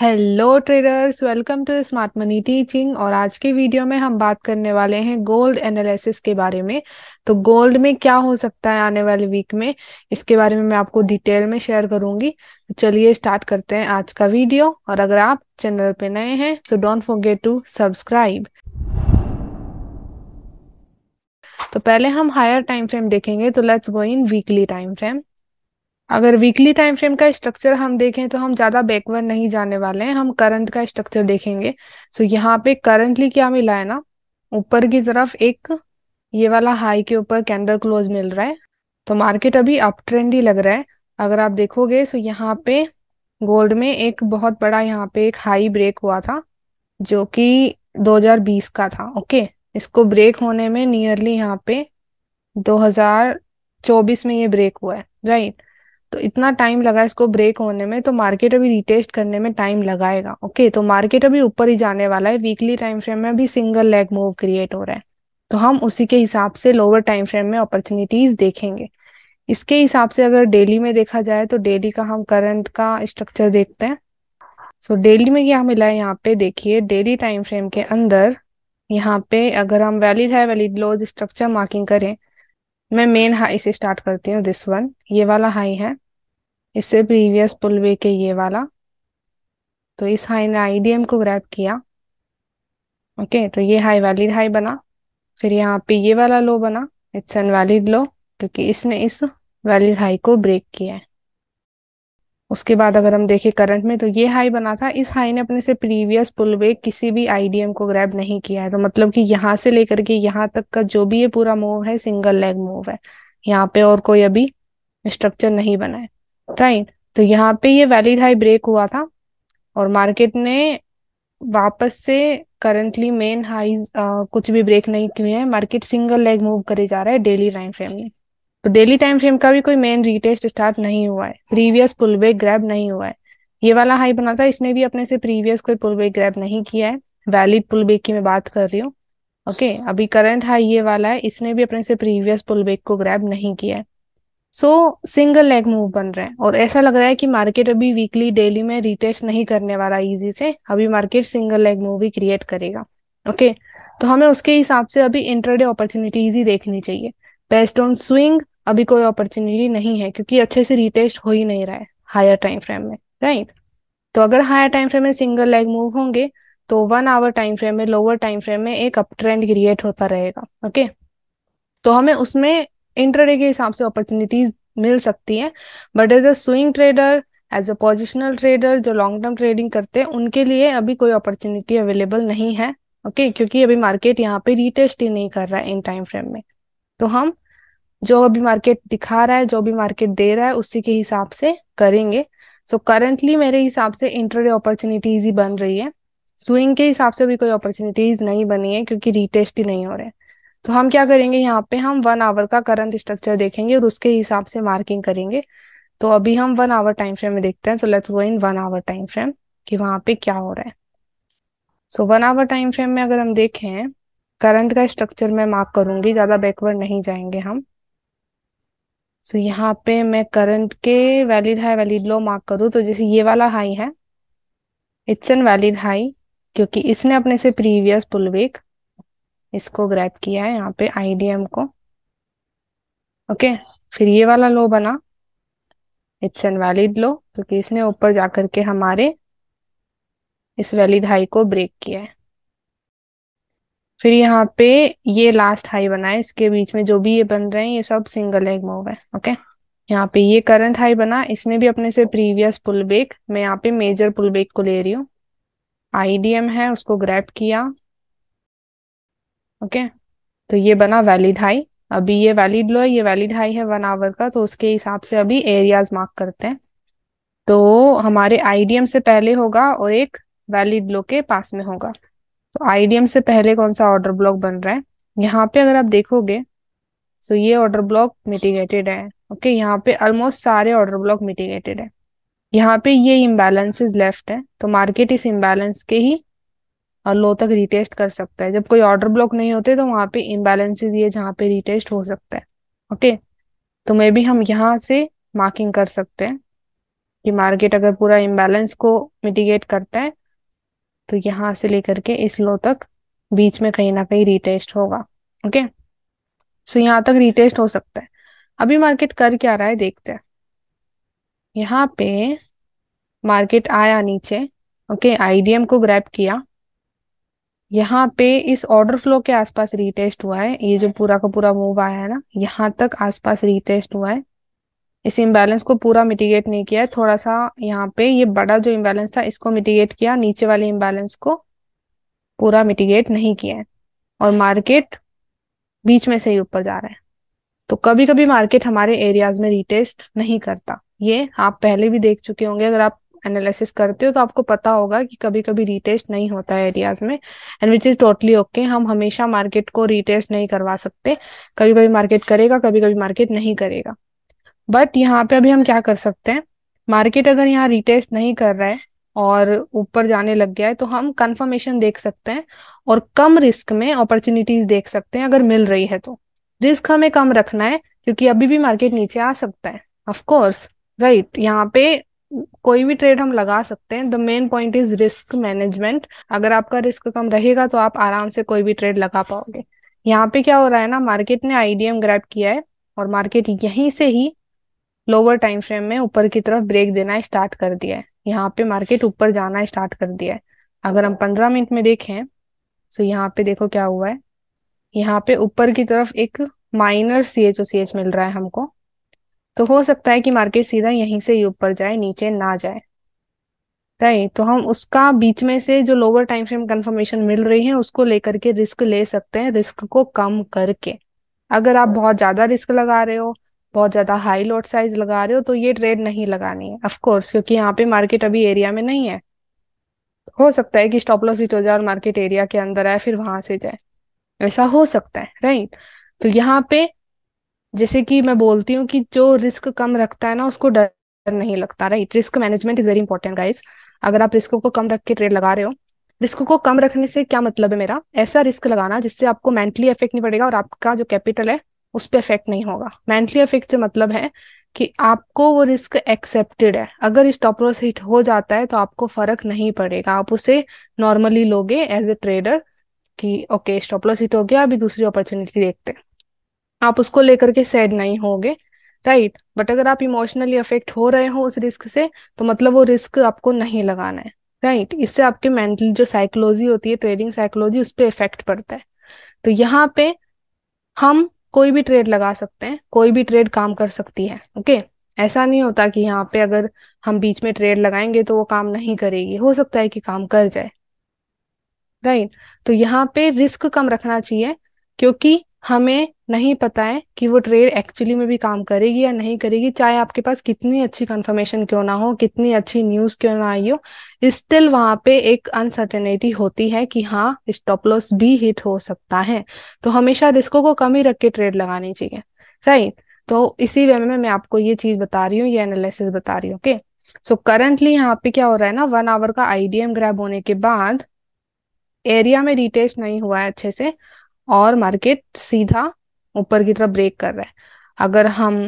Hello traders welcome to smart money teaching और आज के वीडियो में हम बात करने वाले हैं गोल्ड एनालिसिस के बारे में तो गोल्ड में क्या हो सकता है आने वाले वीक में इसके बारे में मैं आपको डिटेल में शेयर करूंगी तो चलिए स्टार्ट करते हैं आज का वीडियो और अगर आप चैनल पे नए हैं so don't forget to subscribe तो पहले हम हायर टाइम फ्रेम देखेंगे तो let's go in weekly time frame अगर वीकली टाइम फ्रेम का स्ट्रक्चर हम देखें तो हम ज़्यादा बैकवर्ड नहीं जाने वाले हैं हम करंट का स्ट्रक्चर देखेंगे सो so, यहाँ पे करंटली क्या मिला है ना ऊपर की तरफ एक ये वाला हाई के ऊपर कैंडल क्लोज मिल रहा है तो मार्केट अभी अप ट्रेंड ही लग रहा है अगर आप देखोगे सो so यहाँ पे गोल्ड में एक बहुत बड़ा यहाँ पे एक हाई ब्रेक हुआ था जो कि 2020 का था ओके इसको ब्रेक होने में नियरली यहाँ पे 2024 में ये ब्रेक हुआ है राइट तो इतना टाइम लगा इसको ब्रेक होने में तो मार्केट अभी रिटेस्ट करने में टाइम लगाएगा ओके तो मार्केट अभी ऊपर ही जाने वाला है वीकली टाइम फ्रेम में अभी सिंगल लेग मूव क्रिएट हो रहा है तो हम उसी के हिसाब से लोअर टाइम फ्रेम में अपॉर्चुनिटीज देखेंगे इसके हिसाब से अगर डेली में देखा जाए तो डेली का हम करंट का स्ट्रक्चर देखते हैं सो so, डेली में क्या मिला है यहाँ पे देखिए डेली टाइम फ्रेम के अंदर यहाँ पे अगर हम valid high valid lows structure marking करें मैं मेन हाई से स्टार्ट करती हूँ दिस वन ये वाला हाई है इससे प्रीवियस पुल वे के ये वाला तो इस हाई ने आईडीएम को ग्रैप किया ओके तो ये हाई वैलिड हाई बना फिर यहाँ पे ये वाला लो बना इट्स एन वैलिड लो क्योंकि इसने इस वैलिड हाई को ब्रेक किया है उसके बाद अगर हम देखें करंट में तो ये हाई बना था इस हाई ने अपने से प्रीवियस पुलबैक किसी भी आईडीएम को ग्रैब नहीं किया है तो मतलब कि यहाँ से लेकर के यहाँ तक का जो भी ये पूरा मूव है सिंगल लेग मूव है यहाँ पे और कोई अभी स्ट्रक्चर नहीं बना है राइट तो यहाँ पे ये वैलिड हाई ब्रेक हुआ था और मार्केट ने वापस से करंटली मेन हाई कुछ भी ब्रेक नहीं किए हैं मार्केट सिंगल लेग मूव करे जा रहा है डेली टाइम फ्रेम में तो डेली टाइम फ्रेम का भी कोई मेन रीटेस्ट स्टार्ट नहीं हुआ है प्रीवियस पुल बैक ग्रैब नहीं हुआ है ये वाला हाई बना था इसने भी अपने से प्रीवियस कोई पुल बैक ग्रैब नहीं किया है वैलिड पुल बैक की मैं बात कर रही हूँ ओके okay, अभी करंट हाई ये वाला है इसने भी अपने से प्रीवियस बैक को ग्रैब नहीं किया है सो सिंगल लेग मूव बन रहे हैं और ऐसा लग रहा है कि मार्केट अभी वीकली डेली में रिटेस्ट नहीं करने वाला इजी से अभी मार्केट सिंगल लेग मूव ही क्रिएट करेगा ओके okay, तो हमें उसके हिसाब से अभी इंटरडे अपॉर्चुनिटी ही देखनी चाहिए बेस्ट ऑन स्विंग अभी कोई अपॉर्चुनिटी नहीं है क्योंकि अच्छे से रिटेस्ट हो ही नहीं रहा है हायर टाइम फ्रेम में राइट तो अगर हायर टाइम फ्रेम में सिंगल लेग मूव होंगे तो वन आवर टाइम फ्रेम में लोअर टाइम फ्रेम में एक अप ट्रेंड क्रिएट होता रहेगा ओके तो हमें उसमें इंटरडे के हिसाब से अपॉर्चुनिटीज मिल सकती है but as a swing trader as a positional trader जो लॉन्ग टर्म ट्रेडिंग करते हैं उनके लिए अभी कोई अपॉर्चुनिटी अवेलेबल नहीं है ओके okay? क्योंकि अभी मार्केट यहाँ पे रिटेस्ट ही नहीं कर रहा है इन टाइम फ्रेम में तो हम जो अभी मार्केट दिखा रहा है जो भी मार्केट दे रहा है उसी के हिसाब से करेंगे सो so करेंटली मेरे हिसाब से इंटरडे अपॉर्चुनिटीज ही बन रही है स्विंग के हिसाब से भी कोई अपॉर्चुनिटीज नहीं बनी है क्योंकि रिटेस्ट ही नहीं हो रहे तो हम क्या करेंगे यहाँ पे हम वन आवर का करंट स्ट्रक्चर देखेंगे और उसके हिसाब से मार्किंग करेंगे तो अभी हम वन आवर टाइम फ्रेम में देखते हैं so let's go in one hour time frame कि वहां पे क्या हो रहा है so one hour time frame में अगर हम देखें करंट का स्ट्रक्चर मैं मार्क करूंगी ज्यादा बैकवर्ड नहीं जाएंगे हम सो so, यहाँ पे मैं करंट के valid high valid low mark करूँ तो जैसे ये वाला हाई है इट्स एन वैलिड हाई क्योंकि इसने अपने से प्रीवियस पुलवेक इसको ग्रैप किया है यहाँ पे आईडीएम को ओके okay, फिर ये वाला लो बना इट्स एन वैलिड लो क्योंकि इसने ऊपर जाकर के हमारे इस वैलिड हाई को ब्रेक किया है फिर यहाँ पे ये लास्ट हाई बना है इसके बीच में जो भी ये बन रहे हैं ये सब सिंगल लेग मूव है ओके यहाँ पे ये करंट हाई बना इसने भी अपने से प्रीवियस पुल बेक मैं यहाँ पे मेजर पुल बेक को ले रही हूँ आईडीएम है उसको ग्रैप किया ओके तो ये बना वैलिड हाई अभी ये वैलिड लो है ये वैलिड हाई है वन आवर का तो उसके हिसाब से अभी एरियाज मार्क करते हैं तो हमारे आईडीएम से पहले होगा और एक वैलिड लो के पास में होगा तो आईडीएम से पहले कौन सा ऑर्डर ब्लॉक बन रहा है यहाँ पे अगर आप देखोगे तो ये ऑर्डर ब्लॉक मिटिगेटेड है ओके यहाँ पे ऑलमोस्ट सारे ऑर्डर ब्लॉक मिटिगेटेड है यहाँ पे ये इम्बैलेंसेस लेफ्ट है तो मार्केट इस इम्बेलेंस के ही लो तक रिटेस्ट कर सकता है जब कोई ऑर्डर ब्लॉक नहीं होते तो वहाँ पे इम्बेलेंसेज ये जहाँ पे रिटेस्ट हो सकता है ओके तो मे बी हम यहाँ से मार्किंग कर सकते हैं कि मार्केट अगर पूरा इम्बेलेंस को मिटिगेट करता है तो यहाँ से लेकर के इस लो तक बीच में कहीं ना कहीं रिटेस्ट होगा ओके सो यहाँ तक रिटेस्ट हो सकता है अभी मार्केट कर क्या रहा है देखते हैं यहाँ पे मार्केट आया नीचे ओके आईडीएम को ग्रैप किया यहाँ पे इस ऑर्डर फ्लो के आसपास रिटेस्ट हुआ है ये जो पूरा का पूरा मूव आया है ना यहाँ तक आसपास रिटेस्ट हुआ है इस इम्बैलेंस को पूरा मिटिगेट नहीं किया है थोड़ा सा यहाँ पे ये बड़ा जो इम्बैलेंस था इसको मिटिगेट किया नीचे वाले इम्बैलेंस को पूरा मिटिगेट नहीं किया है और मार्केट बीच में से ही ऊपर जा रहा है तो कभी कभी मार्केट हमारे एरियाज में रिटेस्ट नहीं करता ये आप पहले भी देख चुके होंगे अगर आप एनालिसिस करते हो तो आपको पता होगा कि कभी कभी रिटेस्ट नहीं होता है एरियाज में and which is totally okay हम हमेशा मार्केट को रिटेस्ट नहीं करवा सकते कभी कभी मार्केट करेगा कभी कभी मार्केट नहीं करेगा बट यहाँ पे अभी हम क्या कर सकते हैं मार्केट अगर यहाँ रिटेस्ट नहीं कर रहा है और ऊपर जाने लग गया है तो हम कंफर्मेशन देख सकते हैं और कम रिस्क में अपॉर्चुनिटीज देख सकते हैं अगर मिल रही है तो रिस्क हमें कम रखना है क्योंकि अभी भी मार्केट नीचे आ सकता है ऑफ कोर्स राइट यहाँ पे कोई भी ट्रेड हम लगा सकते हैं the main point is risk management अगर आपका रिस्क कम रहेगा तो आप आराम से कोई भी ट्रेड लगा पाओगे यहाँ पे क्या हो रहा है ना मार्केट ने आईडीएम ग्रैप किया है और मार्केट यहीं से ही लोअर टाइम फ्रेम में ऊपर की तरफ ब्रेक देना स्टार्ट कर दिया है यहाँ पे मार्केट ऊपर जाना स्टार्ट कर दिया है अगर हम पंद्रह मिनट में देखें तो यहाँ पे देखो क्या हुआ है यहाँ पे ऊपर की तरफ एक minor C H O C H मिल रहा है हमको तो हो सकता है कि मार्केट सीधा यहीं से ही ऊपर जाए नीचे ना जाए राइट तो हम उसका बीच में से जो लोअर टाइम फ्रेम कंफर्मेशन मिल रही है उसको लेकर के रिस्क ले सकते हैं रिस्क को कम करके अगर आप बहुत ज्यादा रिस्क लगा रहे हो बहुत ज्यादा हाई लॉट साइज लगा रहे हो तो ये ट्रेड नहीं लगानी है ऑफ कोर्स क्योंकि यहाँ पे मार्केट अभी एरिया में नहीं है हो सकता है कि स्टॉप लॉस हिट हो जाए और मार्केट एरिया के अंदर आए फिर वहां से जाए ऐसा हो सकता है राइट तो यहाँ पे जैसे कि मैं बोलती हूँ कि जो रिस्क कम रखता है ना उसको डर नहीं लगता right risk management is very important guys अगर आप रिस्क को कम रख के ट्रेड लगा रहे हो रिस्क को कम रखने से क्या मतलब है मेरा ऐसा रिस्क लगाना जिससे आपको मेंटली इफेक्ट नहीं पड़ेगा और आपका जो कैपिटल है उस पर इफेक्ट नहीं होगा मेंटली अफेक्ट से मतलब है कि आपको वो रिस्क एक्सेप्टेड है अगर इस हिट हो जाता है तो आपको फर्क नहीं पड़ेगा आप उसे नॉर्मली लोगे एज ए ट्रेडर कि ओके स्टॉप लॉस हिट हो गया अभी दूसरी अपॉर्चुनिटी देखते हैं आप उसको लेकर के सैड नहीं होगे राइट बट अगर आप इमोशनली अफेक्ट हो रहे हो उस रिस्क से तो मतलब वो रिस्क आपको नहीं लगाना है राइट इससे आपके मेंटल जो साइकोलॉजी होती है ट्रेडिंग साइकोलॉजी उस पर इफेक्ट पड़ता है तो यहाँ पे हम कोई भी ट्रेड लगा सकते हैं कोई भी ट्रेड काम कर सकती है ओके ऐसा नहीं होता कि यहाँ पे अगर हम बीच में ट्रेड लगाएंगे तो वो काम नहीं करेगी हो सकता है कि काम कर जाए राइट तो यहाँ पे रिस्क कम रखना चाहिए क्योंकि हमें नहीं पता है कि वो ट्रेड एक्चुअली में भी काम करेगी या नहीं करेगी चाहे आपके पास कितनी अच्छी कंफर्मेशन क्यों ना हो कितनी अच्छी न्यूज क्यों ना आई हो स्टिल वहां पे एक अनसर्टेनिटी होती है कि हाँ स्टॉप लॉस भी हिट हो सकता है तो हमेशा रिस्को को कम ही रख के ट्रेड लगानी चाहिए राइट तो इसी वे में मैं आपको ये चीज बता रही हूँ ये एनालिसिस बता रही हूँ ओके सो करंटली यहाँ पे क्या हो रहा है ना वन आवर का आईडीएम ग्रैब होने के बाद एरिया में रिटेस्ट नहीं हुआ है अच्छे से और मार्केट सीधा ऊपर की तरफ ब्रेक कर रहा है अगर हम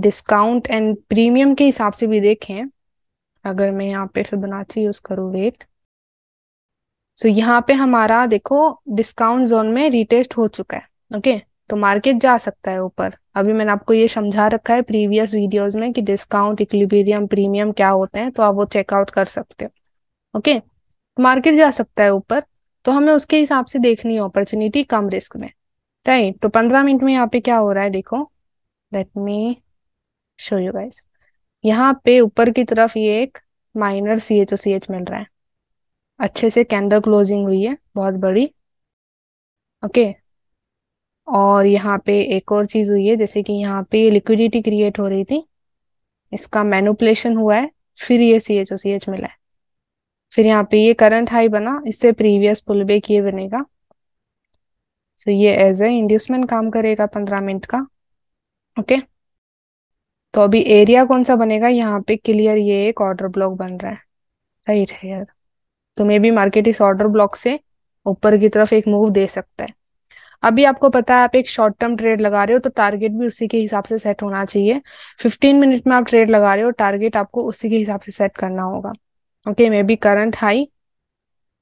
डिस्काउंट एंड प्रीमियम के हिसाब से भी देखें अगर मैं यहाँ पे फिबोनाची यूज करूँ वेट सो तो यहाँ पे हमारा देखो डिस्काउंट जोन में रिटेस्ट हो चुका है ओके तो मार्केट जा सकता है ऊपर अभी मैंने आपको ये समझा रखा है प्रीवियस वीडियोस में कि डिस्काउंट इक्लिबेरियम प्रीमियम क्या होते हैं तो आप वो चेकआउट कर सकते हो ओके मार्केट जा सकता है ऊपर तो हमें उसके हिसाब से देखनी है अपॉर्चुनिटी कम रिस्क में राइट तो पंद्रह मिनट में यहाँ पे क्या हो रहा है देखो let me show you guys यहाँ पे ऊपर की तरफ ये एक minor C H O C H मिल रहा है अच्छे से कैंडल क्लोजिंग हुई है बहुत बड़ी ओके और यहाँ पे एक और चीज हुई है जैसे कि यहाँ पे लिक्विडिटी क्रिएट हो रही थी इसका मैनुपलेशन हुआ है फिर ये सी एच ओ सी एच मिला है फिर यहाँ पे ये करंट हाई बना इससे प्रीवियस पुलबेक ये बनेगा सो ये एज ए इंड्यूसमेंट काम करेगा पंद्रह मिनट का ओके तो अभी एरिया कौन सा बनेगा यहाँ पे क्लियर ये एक ऑर्डर ब्लॉक बन रहा है राइट है यार तो मे बी मार्केट इस ऑर्डर ब्लॉक से ऊपर की तरफ एक मूव दे सकता है अभी आपको पता है आप एक शॉर्ट टर्म ट्रेड लगा रहे हो तो टारगेट भी उसी के हिसाब से सेट होना चाहिए 15 मिनट में आप ट्रेड लगा रहे हो टारगेट आपको उसी के हिसाब से सेट करना होगा मे बी करंट हाई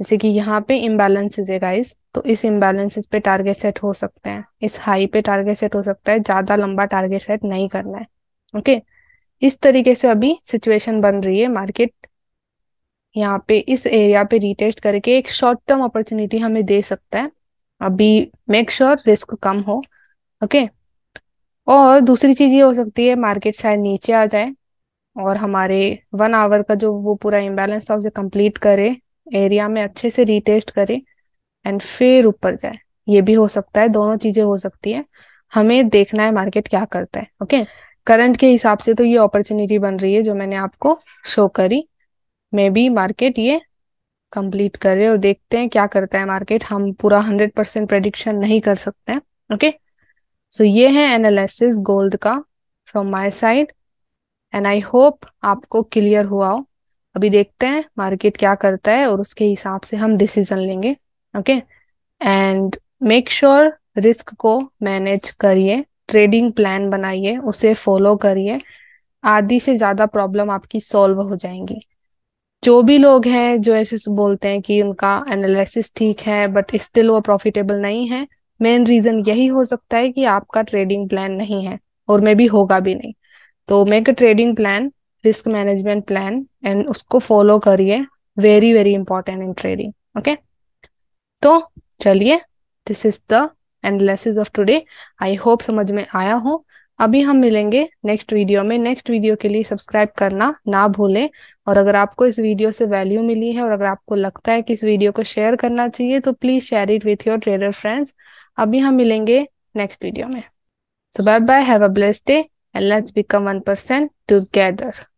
जैसे कि यहाँ पे इम्बेलेंसेज है गाइस तो इस इम्बेलेंसेज पे टारगेट सेट हो सकते हैं इस हाई पे टारगेट सेट हो सकता है ज्यादा लंबा टारगेट सेट नहीं करना है ओके okay? इस तरीके से अभी सिचुएशन बन रही है मार्केट यहाँ पे इस एरिया पे रिटेस्ट करके एक शॉर्ट टर्म अपॉर्चुनिटी हमें दे सकता है अभी मेक श्योर रिस्क कम हो ओके okay? और दूसरी चीज ये हो सकती है मार्केट शायद नीचे आ जाए और हमारे वन आवर का जो वो पूरा इम्बेलेंस था उसे कंप्लीट करे एरिया में अच्छे से रीटेस्ट करे एंड फिर ऊपर जाए ये भी हो सकता है दोनों चीजें हो सकती है हमें देखना है मार्केट क्या करता है ओके करंट के हिसाब से तो ये अपॉर्चुनिटी बन रही है जो मैंने आपको शो करी मे बी मार्केट ये कंप्लीट करे और देखते हैं क्या करता है मार्केट हम पूरा हंड्रेड परसेंट प्रडिक्शन नहीं कर सकते हैं ओके सो ये है एनालिसिस गोल्ड का from my side and I hope आपको क्लियर हुआ हो अभी देखते हैं मार्केट क्या करता है और उसके हिसाब से हम डिसीजन लेंगे okay and make sure risk को मैनेज करिए ट्रेडिंग प्लान बनाइए उसे फॉलो करिए आधी से ज्यादा प्रॉब्लम आपकी सॉल्व हो जाएंगी जो भी लोग हैं जो ऐसे बोलते हैं कि उनका एनालिसिस ठीक है बट स्टिल वो प्रॉफिटेबल नहीं है मेन रीजन यही हो सकता है कि आपका ट्रेडिंग प्लान नहीं है और मे भी होगा भी नहीं तो make a trading plan risk management plan and उसको फॉलो करिए very very important in trading okay तो चलिए this is the analysis of today I hope समझ में आया हो अभी हम मिलेंगे नेक्स्ट वीडियो में नेक्स्ट वीडियो के लिए सब्सक्राइब करना ना भूलें और अगर आपको इस वीडियो से वैल्यू मिली है और अगर आपको लगता है कि इस वीडियो को शेयर करना चाहिए तो please share it with your trader friends अभी हम मिलेंगे नेक्स्ट वीडियो में so bye bye have a blessed day and let's become 1% together.